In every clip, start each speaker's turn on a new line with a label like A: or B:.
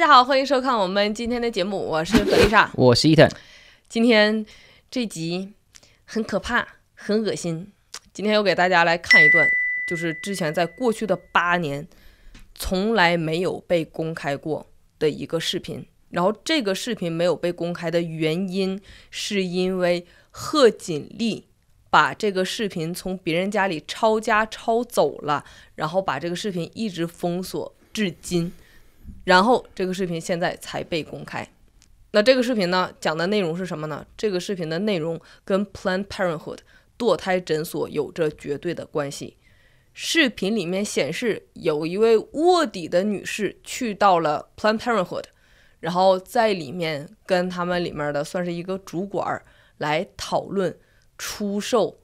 A: 大家好，欢迎收看我们今天的节目。我是何丽莎，我是伊藤。今天这集很可怕，很恶心。今天又给大家来看一段，就是之前在过去的八年从来没有被公开过的一个视频。然后这个视频没有被公开的原因，是因为贺锦丽把这个视频从别人家里抄家抄走了，然后把这个视频一直封锁至今。然后这个视频现在才被公开，那这个视频呢讲的内容是什么呢？这个视频的内容跟 Planned Parenthood 堕胎诊所有着绝对的关系。视频里面显示有一位卧底的女士去到了 Planned Parenthood，然后在里面跟他们里面的算是一个主管来讨论出售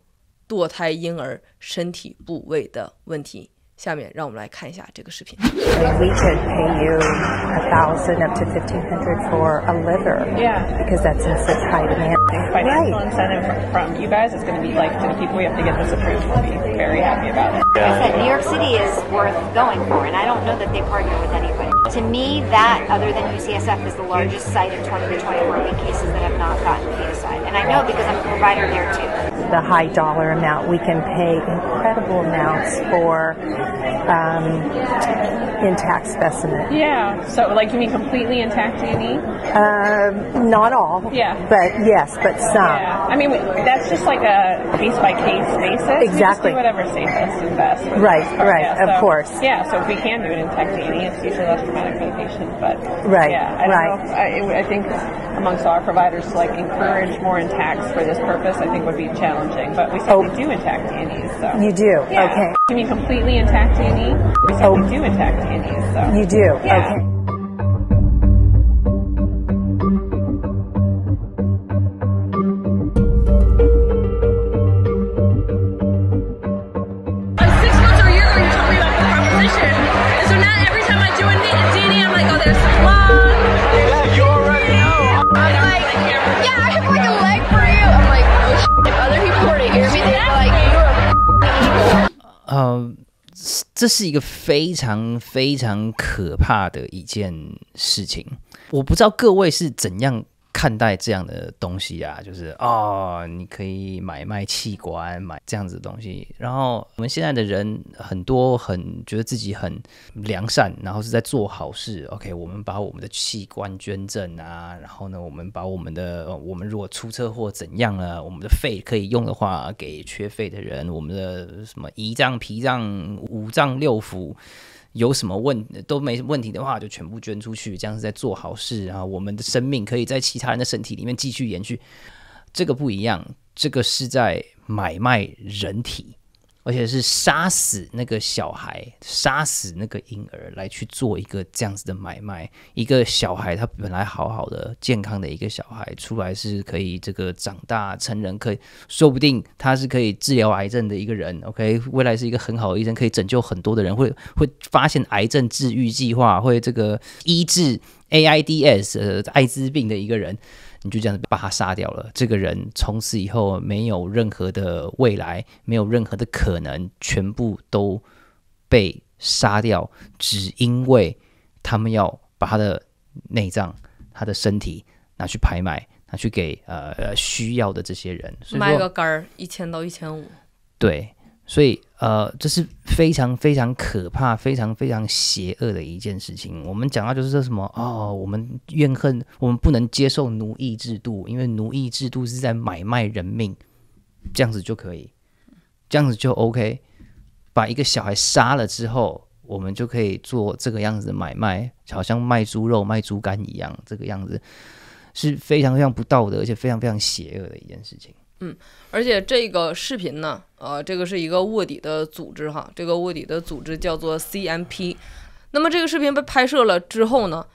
A: 堕胎婴儿身体部位的问题。下面让我们来看一下这个视频。We
B: could pay you a thousand up to fifteen hundred for a liver. Yeah. Because that's in such high demand.
A: Financial right. incentive from you guys is going to be like to the
B: people we have to get this approved. We'll be very happy about it. Yeah. I said New York City is worth going for, and I don't know that they partner with anybody. To me, that other than UCSF is the largest site of 20 to
A: 24 cases that have not gotten paid aside, and I know because I'm a provider there too the high dollar
B: amount. We can pay incredible amounts for um, intact specimen.
A: Yeah. So, like, you mean completely intact DNA? Uh, um, not all. Yeah.
B: But yes, but some. Yeah.
A: I mean, that's just like a case by case basis. Exactly. whatever safest and best. Right. Right. Yeah, of course. Yeah. So if we can do it intact DNA, it's usually less traumatic for the patient. But right. Yeah. I right. If, I, I think amongst our providers to like encourage more intacts for this purpose, I think would be challenging challenging, but we certainly oh. do attack DNEs. So. You do? Yeah. Okay. I mean, completely intact DNE? We certainly oh. do attack DNEs. So. You do? Yeah. Okay.
B: 呃，这是一个非常非常可怕的一件事情，我不知道各位是怎样。看待这样的东西啊，就是哦，你可以买卖器官，买这样子的东西。然后我们现在的人很多，很觉得自己很良善，然后是在做好事。OK，我们把我们的器官捐赠啊，然后呢，我们把我们的，我们如果出车祸怎样了，我们的肺可以用的话，给缺肺的人，我们的什么胰脏、脾脏、五脏六腑。有什么问都没问题的话，就全部捐出去，这样是在做好事啊！我们的生命可以在其他人的身体里面继续延续，这个不一样，这个是在买卖人体。而且是杀死那个小孩，杀死那个婴儿来去做一个这样子的买卖。一个小孩他本来好好的、健康的一个小孩出来是可以这个长大成人，可以说不定他是可以治疗癌症的一个人。OK，未来是一个很好的医生，可以拯救很多的人，会会发现癌症治愈计划，会这个医治 AIDS 呃艾滋病的一个人。你就这样把他杀掉了。这个人从此以后没有任何的未来，没有任何的可能，全部都被杀掉，只因为他们要把他的内脏、他的身体拿去拍卖，拿去给呃需要的这些人。卖个
A: 肝儿，一千到一千五。
B: 对。所以，呃，这是非常非常可怕、非常非常邪恶的一件事情。我们讲到就是说，什么哦，我们怨恨，我们不能接受奴役制度，因为奴役制度是在买卖人命，这样子就可以，这样子就 OK。把一个小孩杀了之后，我们就可以做这个样子的买卖，好像卖猪肉、卖猪肝一样，这个样子是非常非常不道德，而且非常非常邪恶的一件事情。
A: 嗯，而且这个视频呢，呃，这个是一个卧底的组织哈，这个卧底的组织叫做 CMP。那么这个视频被拍摄了之后呢，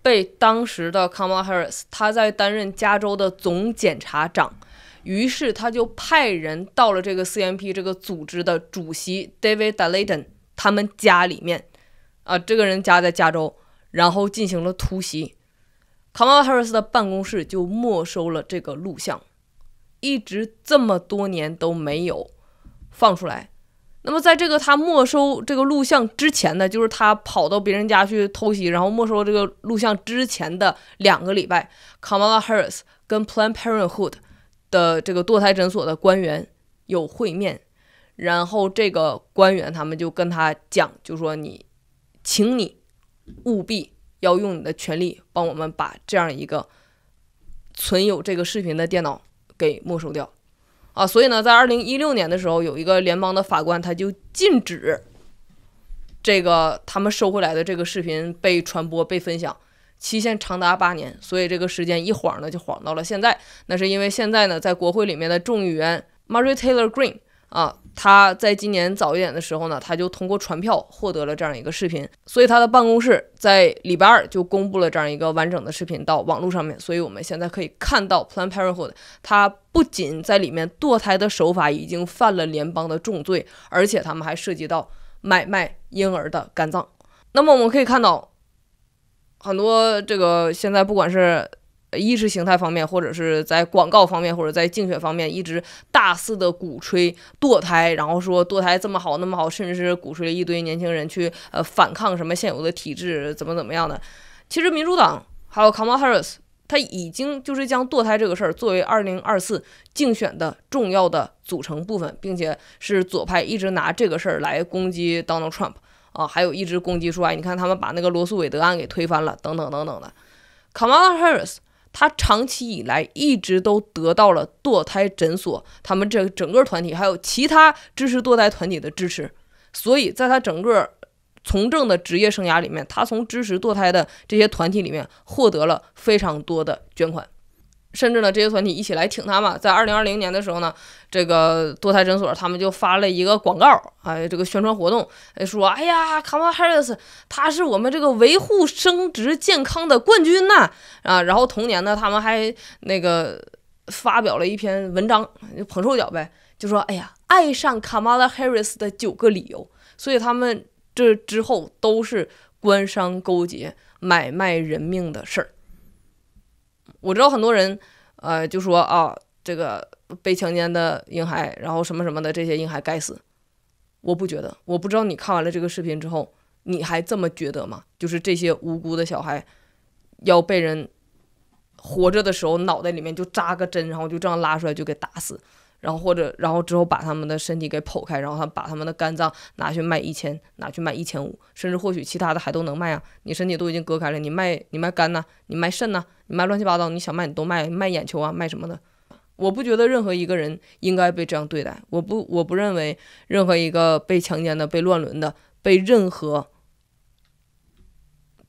A: 被当时的卡马哈瑞斯，他在担任加州的总检察长，于是他就派人到了这个 CMP 这个组织的主席 David d a l a d e n 他们家里面，啊，这个人家在加州，然后进行了突袭，卡马哈瑞斯的办公室就没收了这个录像。一直这么多年都没有放出来。那么，在这个他没收这个录像之前呢，就是他跑到别人家去偷袭，然后没收了这个录像之前的两个礼拜，卡 a 拉·哈 i 斯跟 Planned Parenthood 的这个堕胎诊所的官员有会面，然后这个官员他们就跟他讲，就说你，请你务必要用你的权利帮我们把这样一个存有这个视频的电脑。给没收掉啊！所以呢，在二零一六年的时候，有一个联邦的法官，他就禁止这个他们收回来的这个视频被传播、被分享，期限长达八年。所以这个时间一晃呢，就晃到了现在。那是因为现在呢，在国会里面的众议员 Mary Taylor Green。啊，他在今年早一点的时候呢，他就通过传票获得了这样一个视频，所以他的办公室在礼拜二就公布了这样一个完整的视频到网络上面，所以我们现在可以看到，Plan Parenthood，它不仅在里面堕胎的手法已经犯了联邦的重罪，而且他们还涉及到买卖婴儿的肝脏。那么我们可以看到很多这个现在不管是。意识形态方面，或者是在广告方面，或者在竞选方面，一直大肆的鼓吹堕胎，然后说堕胎这么好那么好，甚至是鼓吹一堆年轻人去呃反抗什么现有的体制，怎么怎么样的。其实民主党还有卡玛拉·哈里斯，他已经就是将堕胎这个事儿作为2024竞选的重要的组成部分，并且是左派一直拿这个事儿来攻击 Donald Trump 啊，还有一直攻击说哎，你看他们把那个罗素韦德案给推翻了，等等等等的。卡玛拉·哈里斯。他长期以来一直都得到了堕胎诊所、他们这整个团体，还有其他支持堕胎团体的支持，所以在他整个从政的职业生涯里面，他从支持堕胎的这些团体里面获得了非常多的捐款。甚至呢，这些团体一起来挺他嘛。在二零二零年的时候呢，这个多胎诊所他们就发了一个广告，哎，这个宣传活动，说，哎呀，卡玛哈里斯，他是我们这个维护生殖健康的冠军呐，啊，然后同年呢，他们还那个发表了一篇文章，捧臭脚呗，就说，哎呀，爱上卡玛拉·哈里斯的九个理由。所以他们这之后都是官商勾结、买卖人命的事儿。我知道很多人，呃，就说啊，这个被强奸的婴孩，然后什么什么的，这些婴孩该死。我不觉得，我不知道你看完了这个视频之后，你还这么觉得吗？就是这些无辜的小孩，要被人活着的时候脑袋里面就扎个针，然后就这样拉出来就给打死。然后或者，然后之后把他们的身体给剖开，然后他把他们的肝脏拿去卖一千，拿去卖一千五，甚至或许其他的还都能卖啊！你身体都已经割开了，你卖你卖肝呐，你卖肾呐，你卖乱七八糟，你想卖你都卖，卖眼球啊，卖什么的？我不觉得任何一个人应该被这样对待，我不我不认为任何一个被强奸的、被乱伦的、被任何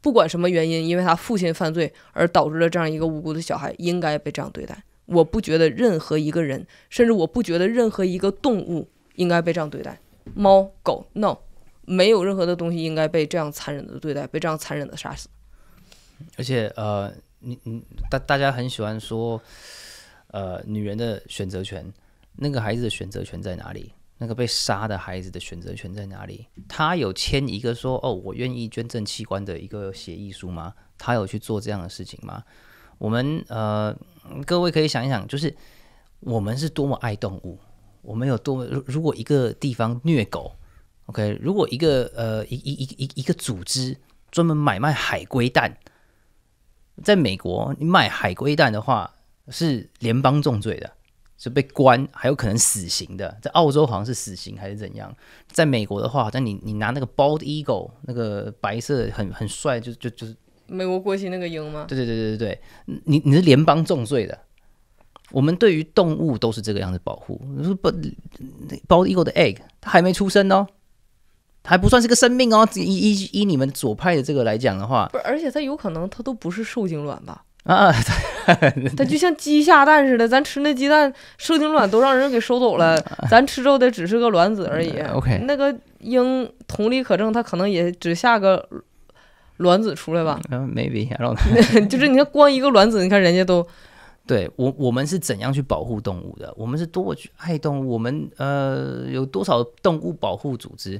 A: 不管什么原因，因为他父亲犯罪而导致了这样一个无辜的小孩，应该被这样对待。我不觉得任何一个人，甚至我不觉得任何一个动物应该被这样对待。猫、狗，no，没有任何的东西应该被这样残忍的对待，被这样残忍的杀死。
B: 而且，呃，你你大大家很喜欢说，呃，女人的选择权，那个孩子的选择权在哪里？那个被杀的孩子的选择权在哪里？他有签一个说哦，我愿意捐赠器官的一个协议书吗？他有去做这样的事情吗？我们呃。各位可以想一想，就是我们是多么爱动物，我们有多……么如果一个地方虐狗，OK？如果一个呃，一一一一一个组织专门买卖海龟蛋，在美国，你卖海龟蛋的话是联邦重罪的，是被关，还有可能死刑的。在澳洲好像是死刑还是怎样？在美国的话，好像你你拿那个 Bald Eagle 那个白色很很帅，就就就是。美国国旗那个鹰吗？对对对对对你你是联邦重罪的。我们对于动物都是这个样子保护。你说不包一个的 egg，它还没出生哦，还不算是个生命哦。依依依，你们左派的这个来讲的话，不，
A: 是，而且它有可能它都不是受精卵吧？啊，它就像鸡下蛋似的，咱吃那鸡蛋受精卵都让人给收走了，咱吃着的只是个卵子而已。OK，那个鹰同理可证，它可能也只下个。卵子出来吧
B: ，Maybe 然后
A: 就是你看，光一个卵子，你看人家都，
B: 对我我们是怎样去保护动物的？我们是多去爱动物，我们呃有多少动物保护组织？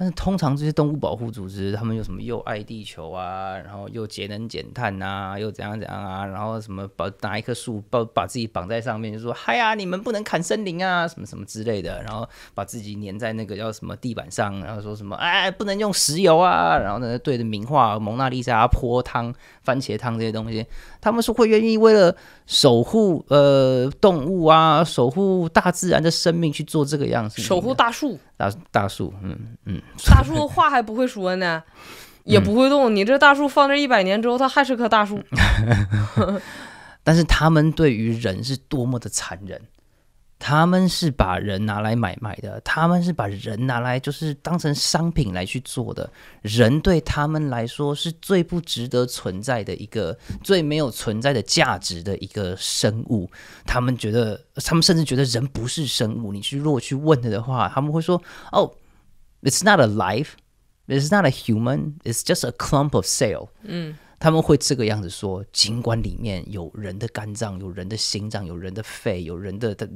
B: 但是通常这些动物保护组织，他们有什么又爱地球啊，然后又节能减碳啊，又怎样怎样啊，然后什么把拿一棵树把把自己绑在上面，就说嗨呀，你们不能砍森林啊，什么什么之类的，然后把自己粘在那个叫什么地板上，然后说什么哎，不能用石油啊，然后呢对着名画蒙娜丽莎泼汤番茄汤这些东西。他们是会愿意为了守护呃动物啊，守护大自然的生命去做这个样
A: 子。守护大树，
B: 大大树，嗯嗯，
A: 大树话还不会说呢，也不会动。你这大树放这一百年之后，它还是棵大树。
B: 但是他们对于人是多么的残忍。他们是把人拿来买卖的，他们是把人拿来就是当成商品来去做的。人对他们来说是最不值得存在的一个、最没有存在的价值的一个生物。他们觉得，他们甚至觉得人不是生物。你去如果去问他的话，他们会说：“Oh, it's not a life, it's not a human, it's just a clump of cell。”嗯。他们会这个样子说，尽管里面有人的肝脏、有人的心脏、有人的肺、有人的的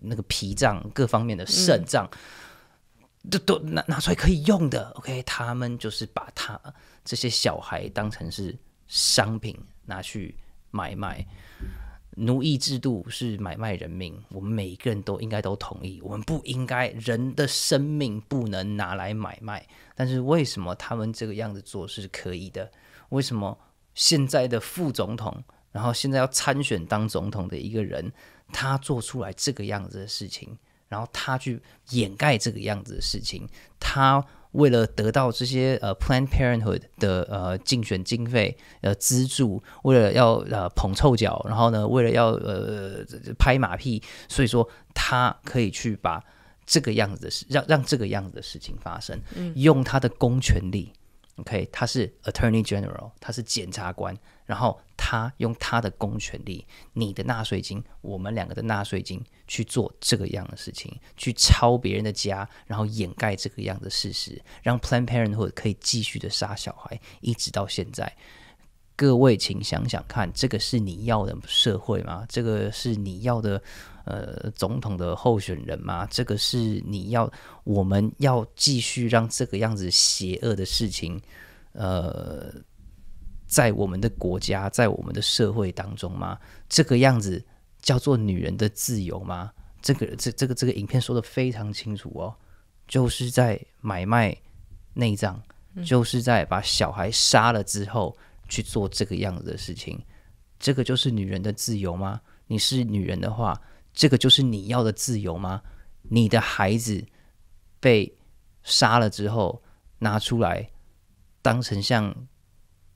B: 那个脾脏各方面的肾脏，都都拿拿出来可以用的。OK，他们就是把他这些小孩当成是商品拿去买卖。奴役制度是买卖人命，我们每一个人都应该都同意，我们不应该人的生命不能拿来买卖。但是为什么他们这个样子做是可以的？为什么现在的副总统，然后现在要参选当总统的一个人，他做出来这个样子的事情，然后他去掩盖这个样子的事情，他为了得到这些呃 Planned Parenthood 的呃竞选经费呃资助，为了要呃捧臭脚，然后呢，为了要呃拍马屁，所以说他可以去把这个样子的事，让让这个样子的事情发生，用他的公权力。OK，他是 Attorney General，他是检察官，然后他用他的公权力、你的纳税金、我们两个的纳税金去做这个样的事情，去抄别人的家，然后掩盖这个样的事实，让 Planned Parent h o o d 可以继续的杀小孩，一直到现在。各位，请想想看，这个是你要的社会吗？这个是你要的？呃，总统的候选人吗？这个是你要，我们要继续让这个样子邪恶的事情，呃，在我们的国家，在我们的社会当中吗？这个样子叫做女人的自由吗？这个这这个这个影片说的非常清楚哦，就是在买卖内脏，就是在把小孩杀了之后去做这个样子的事情，这个就是女人的自由吗？你是女人的话。这个就是你要的自由吗？你的孩子被杀了之后，拿出来当成像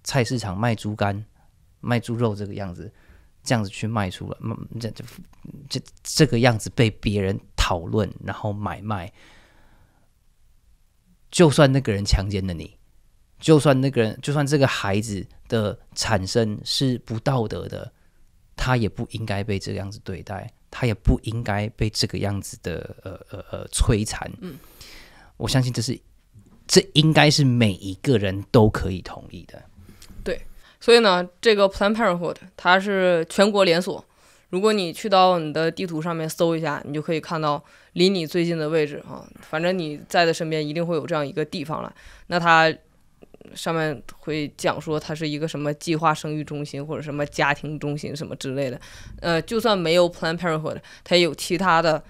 B: 菜市场卖猪肝、卖猪肉这个样子，这样子去卖出了，这这这这个样子被别人讨论，然后买卖。就算那个人强奸了你，就算那个人，就算这个孩子的产生是不道德的，他也不应该被这个样子对待。他也不应该被这个样子的呃呃呃摧残。嗯，我相信这是这应该是每一个人都可以同意的。
A: 对，所以呢，这个 Plan Parenthood 它是全国连锁，如果你去到你的地图上面搜一下，你就可以看到离你最近的位置啊。反正你在他身边一定会有这样一个地方了。那他。上面会讲说它是一个什么计划生育中心或者什么家庭中心什么之类的，呃，就算没有 Planned Parenthood，它也有其他的，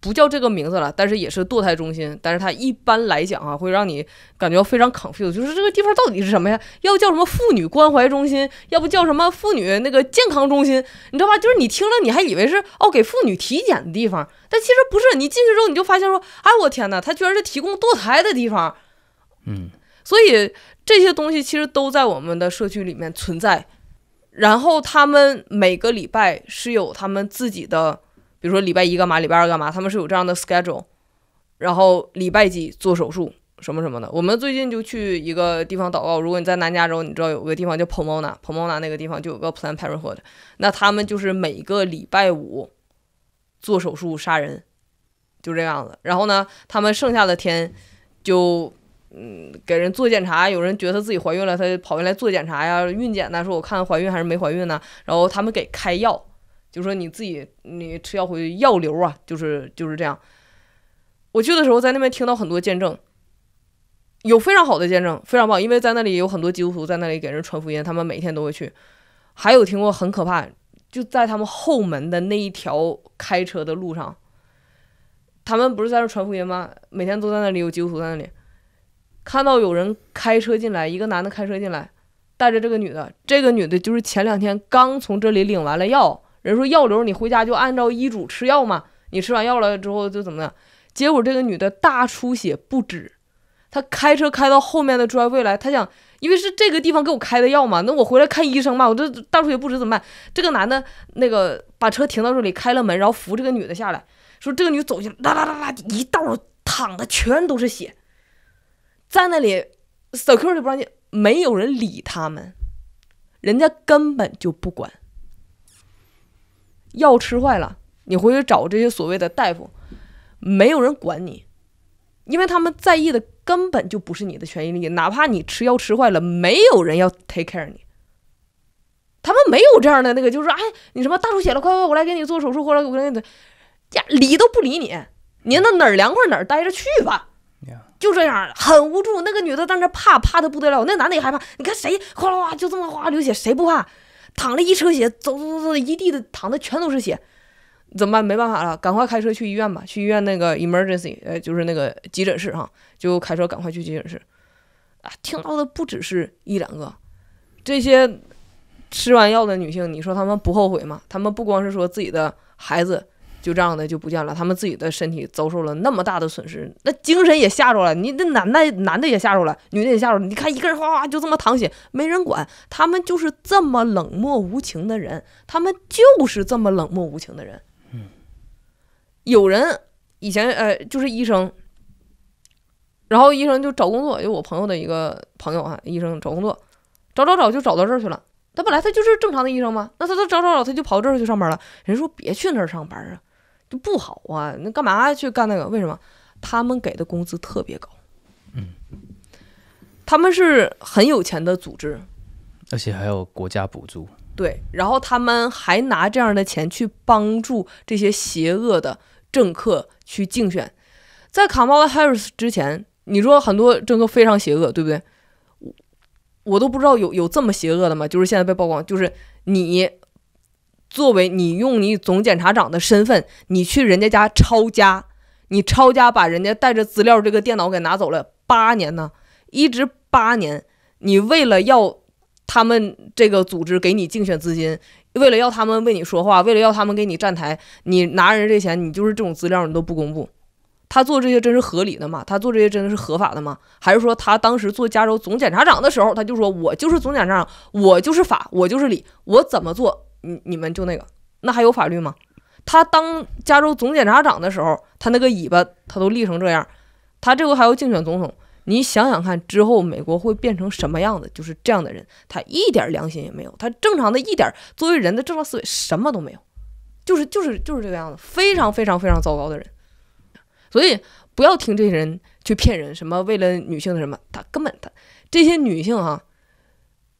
A: 不叫这个名字了，但是也是堕胎中心。但是它一般来讲啊，会让你感觉非常 c o n f u s e 就是这个地方到底是什么呀？要叫什么妇女关怀中心，要不叫什么妇女那个健康中心，你知道吧？就是你听了你还以为是哦给妇女体检的地方，但其实不是。你进去之后你就发现说，哎我天呐，它居然是提供堕胎的地方，嗯。所以这些东西其实都在我们的社区里面存在，然后他们每个礼拜是有他们自己的，比如说礼拜一干嘛，礼拜二干嘛，他们是有这样的 schedule，然后礼拜几做手术什么什么的。我们最近就去一个地方祷告，如果你在南加州，你知道有个地方叫 Pomona，Pomona 那个地方就有个 Plan Parenthood，那他们就是每个礼拜五做手术杀人，就这样子。然后呢，他们剩下的天就。嗯，给人做检查，有人觉得自己怀孕了，他跑进来做检查呀，孕检呢，说我看怀孕还是没怀孕呢，然后他们给开药，就说你自己你吃药回去药流啊，就是就是这样。我去的时候在那边听到很多见证，有非常好的见证，非常棒，因为在那里有很多基督徒在那里给人传福音，他们每天都会去，还有听过很可怕，就在他们后门的那一条开车的路上，他们不是在那传福音吗？每天都在那里有基督徒在那里。看到有人开车进来，一个男的开车进来，带着这个女的。这个女的就是前两天刚从这里领完了药，人说药流，你回家就按照医嘱吃药嘛。你吃完药了之后就怎么样？结果这个女的大出血不止，她开车开到后面的专柜来，她想，因为是这个地方给我开的药嘛，那我回来看医生嘛，我这大出血不止怎么办？这个男的那个把车停到这里，开了门，然后扶这个女的下来，说这个女走进来，啦啦啦啦，一道躺的全都是血。在那里，security 不让进，没有人理他们，人家根本就不管。药吃坏了，你回去找这些所谓的大夫，没有人管你，因为他们在意的根本就不是你的权益利益。哪怕你吃药吃坏了，没有人要 take care 你，他们没有这样的那个，就是说，哎，你什么大出血了，快快，我来给你做手术，或者我你个，呀，理都不理你，你那哪儿凉快哪儿待着去吧。就这样，很无助。那个女的在那怕怕的不得了，那男的也害怕。你看谁哗啦哗，就这么哗流血，谁不怕？淌了一车血，走走走走，一地的淌的全都是血，怎么办？没办法了，赶快开车去医院吧。去医院那个 emergency，呃，就是那个急诊室哈，就开车赶快去急诊室。啊，听到的不只是一两个，这些吃完药的女性，你说她们不后悔吗？她们不光是说自己的孩子。就这样的就不见了，他们自己的身体遭受了那么大的损失，那精神也吓着了。你那男的男的也吓着了，女的也吓着了。你看一个人哗哗就这么淌血，没人管。他们就是这么冷漠无情的人，他们就是这么冷漠无情的人。嗯，有人以前呃就是医生，然后医生就找工作，有我朋友的一个朋友哈，医生找工作，找找找就找到这儿去了。他本来他就是正常的医生嘛，那他他找找找他就跑这儿去上班了。人说别去那儿上班啊。不好啊！那干嘛去干那个？为什么？他们给的工资特别高，嗯，他们是很有钱的组织，
B: 而且还有国家补助。
A: 对，然后他们还拿这样的钱去帮助这些邪恶的政客去竞选。在卡马拉·哈里斯之前，你说很多政客非常邪恶，对不对？我我都不知道有有这么邪恶的吗？就是现在被曝光，就是你。作为你用你总检察长的身份，你去人家家抄家，你抄家把人家带着资料这个电脑给拿走了八年呢，一直八年。你为了要他们这个组织给你竞选资金，为了要他们为你说话，为了要他们给你站台，你拿人这钱，你就是这种资料你都不公布。他做这些真是合理的吗？他做这些真的是合法的吗？还是说他当时做加州总检察长的时候，他就说我就是总检察长，我就是法，我就是理，我怎么做？你你们就那个，那还有法律吗？他当加州总检察长的时候，他那个尾巴他都立成这样，他这回还要竞选总统，你想想看，之后美国会变成什么样子？就是这样的人，他一点良心也没有，他正常的一点作为人的正常思维什么都没有，就是就是就是这个样子，非常非常非常糟糕的人，所以不要听这些人去骗人，什么为了女性的什么，他根本他这些女性哈。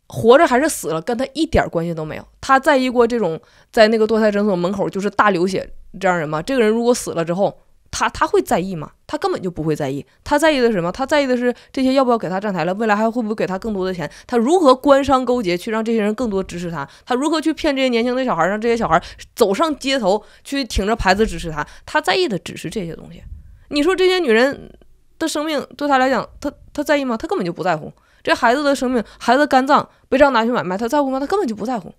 A: 活着还是死了，跟他一点关系都没有。他在意过这种在那个堕胎诊所门口就是大流血这样人吗？这个人如果死了之后，他他会在意吗？他根本就不会在意。他在意的是什么？他在意的是这些要不要给他站台了，未来还会不会给他更多的钱？他如何官商勾结去让这些人更多支持他？他如何去骗这些年轻的小孩，让这些小孩走上街头去挺着牌子支持他？他在意的只是这些东西。你说这些女人的生命对他来讲，他他在意吗？他根本就不在乎。这孩子的生命，孩子肝脏被这样拿去买卖，他在乎吗？他根本就不在乎，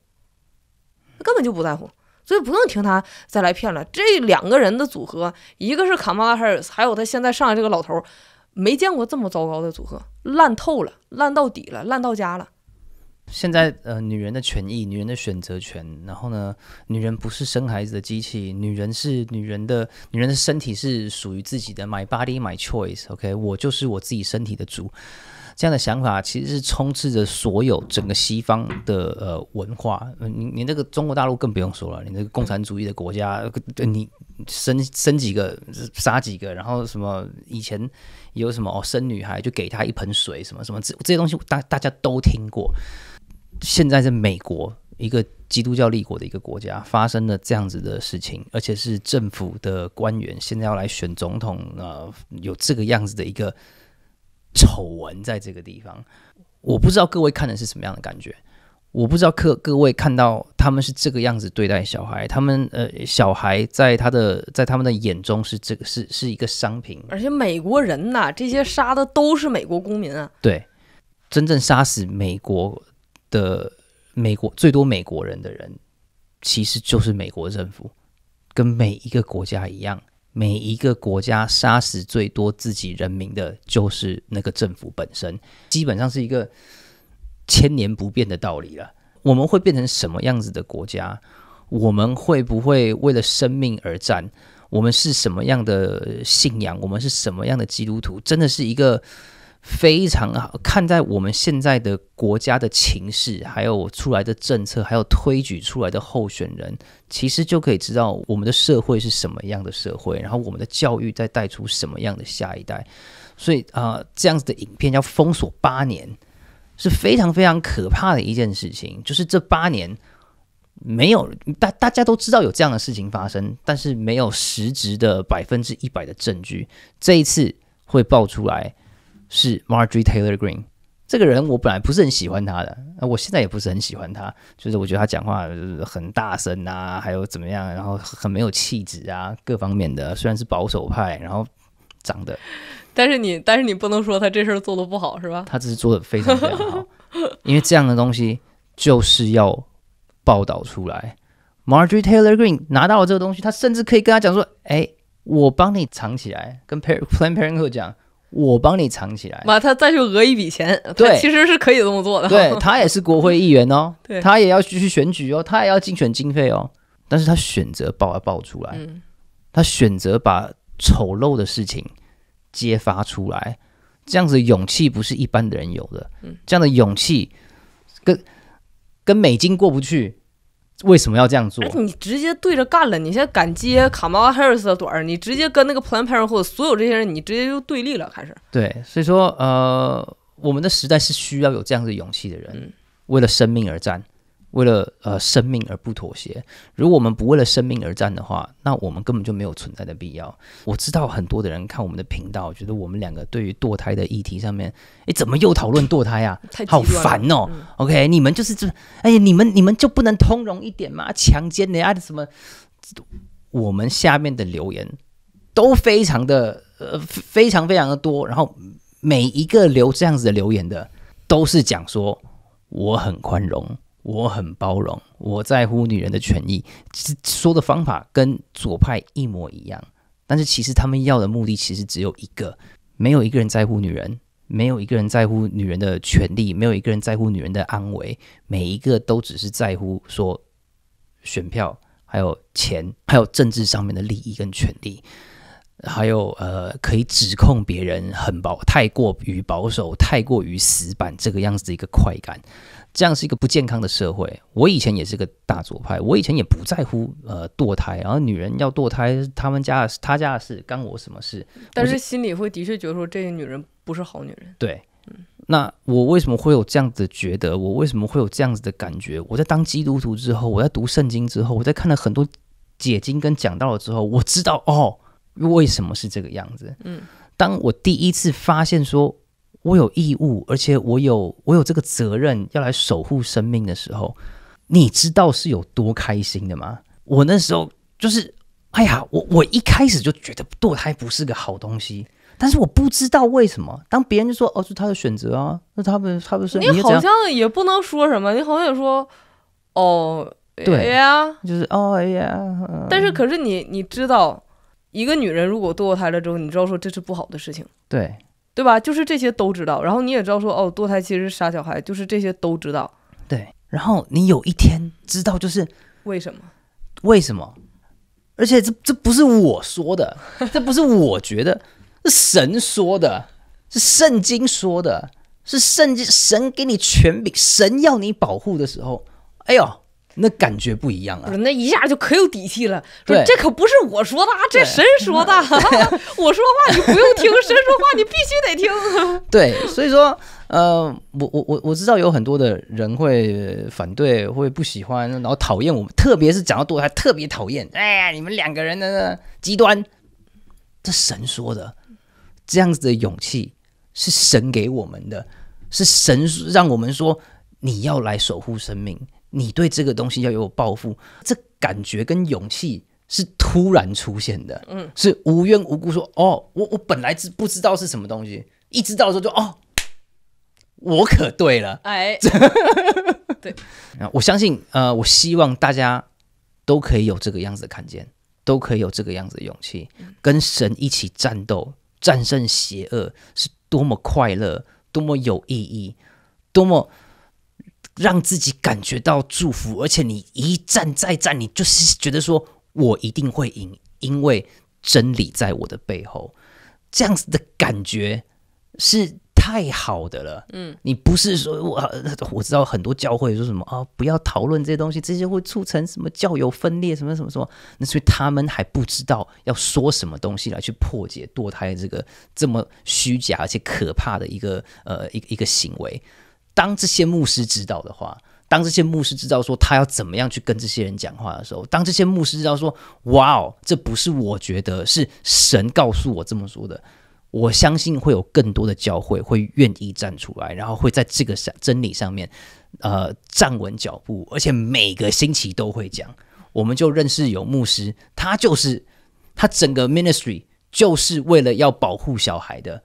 A: 他根本就不在乎，所以不用听他再来骗了。这两个人的组合，一个是卡马拉尔斯，还有他现在上来这个老头，没见过这么糟糕的组合，烂透了，烂到底了，烂到家了。
B: 现在呃，女人的权益，女人的选择权，然后呢，女人不是生孩子的机器，女人是女人的，女人的身体是属于自己的，My body, my choice. OK，我就是我自己身体的主。这样的想法其实是充斥着所有整个西方的呃文化，你你那个中国大陆更不用说了，你那个共产主义的国家，你生生几个杀几个，然后什么以前有什么哦生女孩就给她一盆水什么什么这这些东西大大家都听过。现在在美国一个基督教立国的一个国家发生了这样子的事情，而且是政府的官员现在要来选总统啊，有这个样子的一个。丑闻在这个地方，我不知道各位看的是什么样的感觉。我不知道各各位看到他们是这个样子对待小孩，他们呃，小孩在他的在他们的眼中是这个是是一个商品。
A: 而且美国人呐，这些杀的都是美国公民啊。
B: 对，真正杀死美国的美国最多美国人的人，其实就是美国政府，跟每一个国家一样。每一个国家杀死最多自己人民的，就是那个政府本身，基本上是一个千年不变的道理了。我们会变成什么样子的国家？我们会不会为了生命而战？我们是什么样的信仰？我们是什么样的基督徒？真的是一个。非常好看，在我们现在的国家的情势，还有出来的政策，还有推举出来的候选人，其实就可以知道我们的社会是什么样的社会，然后我们的教育在带出什么样的下一代。所以啊，这样子的影片要封锁八年是非常非常可怕的一件事情。就是这八年没有大大家都知道有这样的事情发生，但是没有实质的百分之一百的证据，这一次会爆出来。是 Margie Taylor Green 这个人，我本来不是很喜欢他的，那我现在也不是很喜欢他，就是我觉得他讲话很大声啊，还有怎么样，然后很没有气质啊，各方面的。虽然是保守派，然后长得，
A: 但是你但是你不能说他这事儿做的不好是吧？他只是做的非常非常好，
B: 因为这样的东西就是要报道出来。Margie Taylor Green 拿到了这个东西，他甚至可以跟他讲说：“哎，我帮你藏起来，跟 Plan Parenthood 讲。”我帮你藏起来，
A: 把他再去讹一笔钱，对，其实是可以这么做的。对他
B: 也是国会议员哦，对，他也要继续选举哦，他也要竞选经费哦，但是他选择爆，爆出来，他选择把丑陋的事情揭发出来，这样子的勇气不是一般的人有的，这样的勇气跟跟美金过不去。为什么要这样做？
A: 你直接对着干了！你现在敢接卡马拉·哈里斯的短儿，你直接跟那个 Plan Parenthood 所有这些人，你直接就对立了，开始。
B: 对，所以说，呃，我们的时代是需要有这样的勇气的人，为了生命而战。为了呃生命而不妥协。如果我们不为了生命而战的话，那我们根本就没有存在的必要。我知道很多的人看我们的频道，觉得我们两个对于堕胎的议题上面，哎，怎么又讨论堕胎呀？太好烦哦。OK，你们就是这，哎呀，你们你们就不能通融一点吗？强奸你啊什么？我们下面的留言都非常的呃非常非常的多，然后每一个留这样子的留言的，都是讲说我很宽容。我很包容，我在乎女人的权益，其实说的方法跟左派一模一样，但是其实他们要的目的其实只有一个，没有一个人在乎女人，没有一个人在乎女人的权利，没有一个人在乎女人的安危，每一个都只是在乎说选票，还有钱，还有政治上面的利益跟权利。还有呃，可以指控别人很保太过于保守、太过于死板这个样子的一个快感，这样是一个不健康的社会。我以前也是个大左派，我以前也不在乎呃堕胎，然后女人要堕胎，他们家的事，他家的事，干我什么事？但是心
A: 里会的确觉得说，这个女人不是好女人。
B: 对，那我为什么会有这样子觉得？我为什么会有这样子的感觉？我在当基督徒之后，我在读圣经之后，我在看了很多解经跟讲道了之后，我知道哦。为什么是这个样子？嗯，当我第一次发现说我有义务，而且我有我有这个责任要来守护生命的时候，你知道是有多开心的吗？我那时候就是，哎呀，我我一开始就觉得堕胎不是个好东西，但是我不知道为什么。当别人就说哦，是他的选择啊，那他们他们是你好像
A: 也不能说什么，你好像也说哦，对呀，
B: 就是哦哎呀，但
A: 是可是你你知道。一个女人如果堕胎了之后，你知道说这是不好的事情，对对吧？就是这些都知道，然后你也知道说哦，堕胎其实是杀小孩，就是这些都知道。
B: 对，然后你有一天知道就是为什么？为什么？而且这这不是我说的，这不是我觉得，是神说的，是圣经说的，是圣经神给你权柄，神要你保护的时候，哎呦。那感觉不一样啊！那一下
A: 就可有底气了。说这可不是我说的，这神说的。我说话你不用听，神说话你必须得听。对，
B: 所以说，呃，我我我我知道有很多的人会反对，会不喜欢，然后讨厌我，们，特别是讲到堕胎，特别讨厌。哎，你们两个人的极端，这神说的，这样子的勇气是神给我们的，是神让我们说你要来守护生命。你对这个东西要有抱负，这感觉跟勇气是突然出现的，嗯，是无缘无故说哦，我我本来是不知道是什么东西，一知道的时候就哦，我可对了，哎，对，我相信呃，我希望大家都可以有这个样子的看见，都可以有这个样子的勇气，跟神一起战斗，战胜邪恶，是多么快乐，多么有意义，多么。让自己感觉到祝福，而且你一战再战，你就是觉得说，我一定会赢，因为真理在我的背后。这样子的感觉是太好的了。嗯，你不是说我我知道很多教会说什么啊，不要讨论这些东西，这些会促成什么教友分裂，什么什么什么。那所以他们还不知道要说什么东西来去破解堕胎这个这么虚假而且可怕的一个呃一一个行为。当这些牧师知道的话，当这些牧师知道说他要怎么样去跟这些人讲话的时候，当这些牧师知道说，哇哦，这不是我觉得是神告诉我这么说的，我相信会有更多的教会会愿意站出来，然后会在这个真理上面，呃，站稳脚步，而且每个星期都会讲。我们就认识有牧师，他就是他整个 ministry 就是为了要保护小孩的。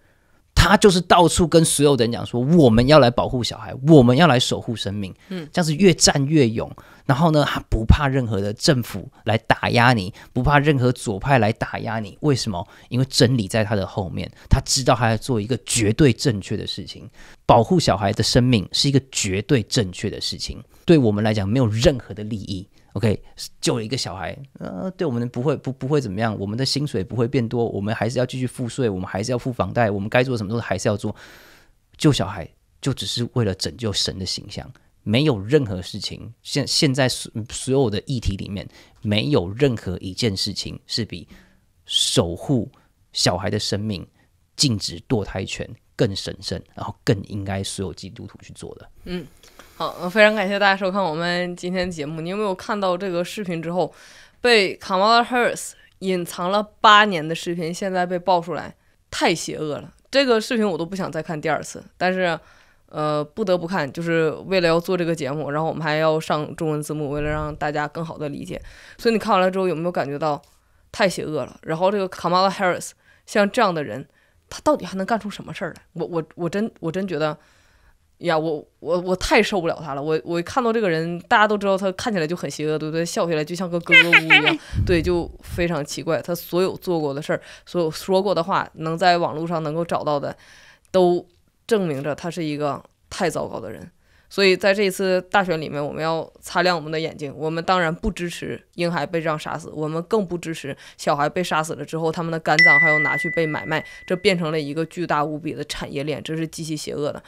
B: 他就是到处跟所有人讲说，我们要来保护小孩，我们要来守护生命，嗯，这样是越战越勇。然后呢，他不怕任何的政府来打压你，不怕任何左派来打压你。为什么？因为真理在他的后面，他知道他要做一个绝对正确的事情。保护小孩的生命是一个绝对正确的事情。对我们来讲，没有任何的利益。OK，救一个小孩，呃，对我们不会不不会怎么样。我们的薪水不会变多，我们还是要继续付税，我们还是要付房贷，我们该做什么都还是要做。救小孩，就只是为了拯救神的形象。没有任何事情，现现在所所有的议题里面，没有任何一件事情是比守护小孩的生命、禁止堕胎权更神圣，然后更应该所有基督徒去做的。
A: 嗯，好，非常感谢大家收看我们今天的节目。你有没有看到这个视频之后，被 Kamala Harris 隐藏了八年的视频现在被爆出来，太邪恶了。这个视频我都不想再看第二次，但是。呃，不得不看，就是为了要做这个节目，然后我们还要上中文字幕，为了让大家更好的理解。所以你看完了之后，有没有感觉到太邪恶了？然后这个 Kamala Harris，像这样的人，他到底还能干出什么事儿来？我我我真我真觉得呀，我我我太受不了他了。我我一看到这个人，大家都知道他看起来就很邪恶，对不对？笑起来就像个哥布林一样，对，就非常奇怪。他所有做过的事儿，所有说过的话，能在网络上能够找到的，都。证明着他是一个太糟糕的人，所以在这一次大选里面，我们要擦亮我们的眼睛。我们当然不支持婴孩被这样杀死，我们更不支持小孩被杀死了之后，他们的肝脏还要拿去被买卖，这变成了一个巨大无比的产业链，这是极其邪恶的。